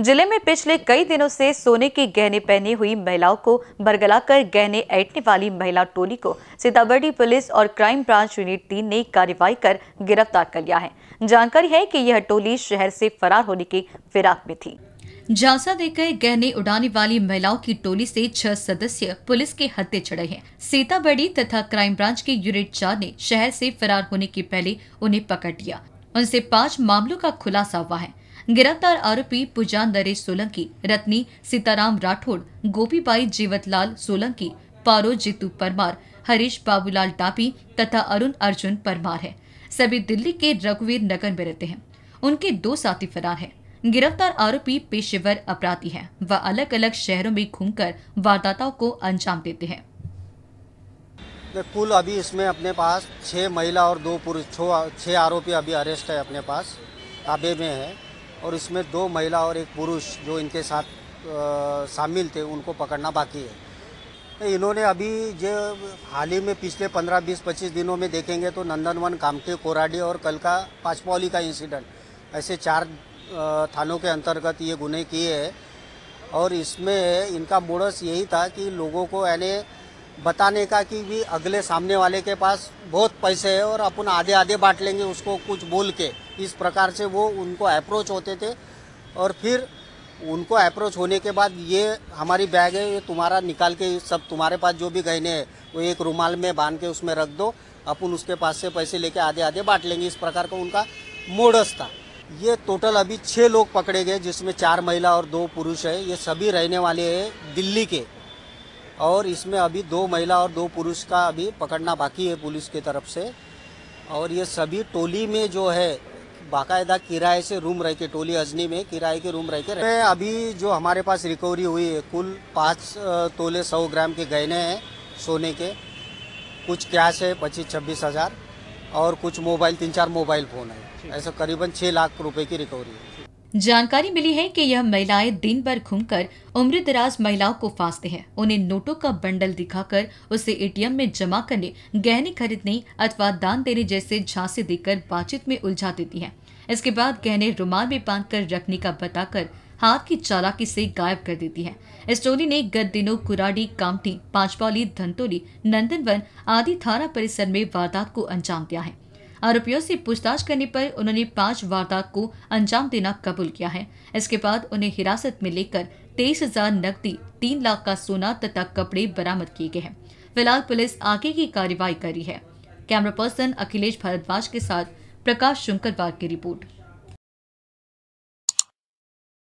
जिले में पिछले कई दिनों से सोने के गहने पहने हुई महिलाओं को बरगलाकर गहने ऐटने वाली महिला टोली को सीतामढ़ी पुलिस और क्राइम ब्रांच यूनिट तीन ने कार्रवाई कर गिरफ्तार कर लिया है जानकारी है कि यह टोली शहर से फरार होने के फिराक में थी झांसा देकर गहने उड़ाने वाली महिलाओं की टोली से छह सदस्य पुलिस के हत्ते चढ़े हैं सीतामढ़ी तथा क्राइम ब्रांच के यूनिट चार ने शहर ऐसी फरार होने के पहले उन्हें पकड़ लिया उनसे पाँच मामलों का खुलासा हुआ है गिरफ्तार आरोपी पुजान नरेश सोलंकी रत्नी सीताराम राठौड़ गोपीबाई जीवतलाल सोलंकी पारो जीतू परमार हरीश बाबूलाल टापी तथा अरुण अर्जुन परमार है सभी दिल्ली के रघुवीर नगर में रहते हैं उनके दो साथी फरार हैं। गिरफ्तार आरोपी पेशेवर अपराधी हैं व अलग अलग शहरों में घूमकर वारदाताओं को अंजाम देते हैं कुल अभी इसमें अपने पास छः महिला और दो पुरुष छः आरोपी अभी अरेस्ट है अपने पास ताबे में है और इसमें दो महिला और एक पुरुष जो इनके साथ शामिल थे उनको पकड़ना बाकी है इन्होंने अभी जो हाल ही में पिछले 15, 20, 25 दिनों में देखेंगे तो नंदनवन कामटे कोराडी और कल का पाचपौली का इंसिडेंट ऐसे चार थानों के अंतर्गत ये गुने किए हैं और इसमें इनका मोड़स यही था कि लोगों को यानी बताने का कि भी अगले सामने वाले के पास बहुत पैसे है और अपन आधे आधे बांट लेंगे उसको कुछ बोल के इस प्रकार से वो उनको अप्रोच होते थे और फिर उनको अप्रोच होने के बाद ये हमारी बैग है ये तुम्हारा निकाल के सब तुम्हारे पास जो भी गहने हैं वो एक रुमाल में बांध के उसमें रख दो अपन उसके पास से पैसे लेके आधे आधे बांट लेंगे इस प्रकार का उनका मोडस था ये टोटल अभी छः लोग पकड़े गए जिसमें चार महिला और दो पुरुष है ये सभी रहने वाले हैं दिल्ली के और इसमें अभी दो महिला और दो पुरुष का अभी पकड़ना बाकी है पुलिस की तरफ से और ये सभी टोली में जो है बाकायदा किराए से रूम रह के टोली अजनी में किराए के रूम रह के रहे। अभी जो हमारे पास रिकवरी हुई है कुल पाँच तोले सौ ग्राम के गहने हैं सोने के कुछ कैश है पच्चीस छब्बीस हज़ार और कुछ मोबाइल तीन चार मोबाइल फ़ोन है ऐसा करीबन छः लाख रुपए की रिकवरी है जानकारी मिली है कि यह महिलाएं दिन भर घूमकर उम्रदराज महिलाओं को फांसते हैं उन्हें नोटों का बंडल दिखाकर उसे एटीएम में जमा करने गहने खरीदने अथवा दान देने जैसे झांसे देकर बातचीत में उलझा देती हैं इसके बाद गहने रुमाल में बांध कर रखने का बताकर हाथ की चालाकी से गायब कर देती है इस टोली ने गत दिनों कुराडी कामटी पांचपाली धनतोली नंदनवन आदि थाना परिसर में वारदात को अंजाम दिया है आरोपियों से पूछताछ करने पर उन्होंने पांच वारदात को अंजाम देना कबूल किया है इसके बाद उन्हें हिरासत में लेकर तेईस हजार नकदी तीन लाख का सोना तथा कपड़े बरामद किए गए हैं फिलहाल पुलिस आगे की कार्रवाई करी है कैमरा पर्सन अखिलेश भारद्वाज के साथ प्रकाश शुंकरवार की रिपोर्ट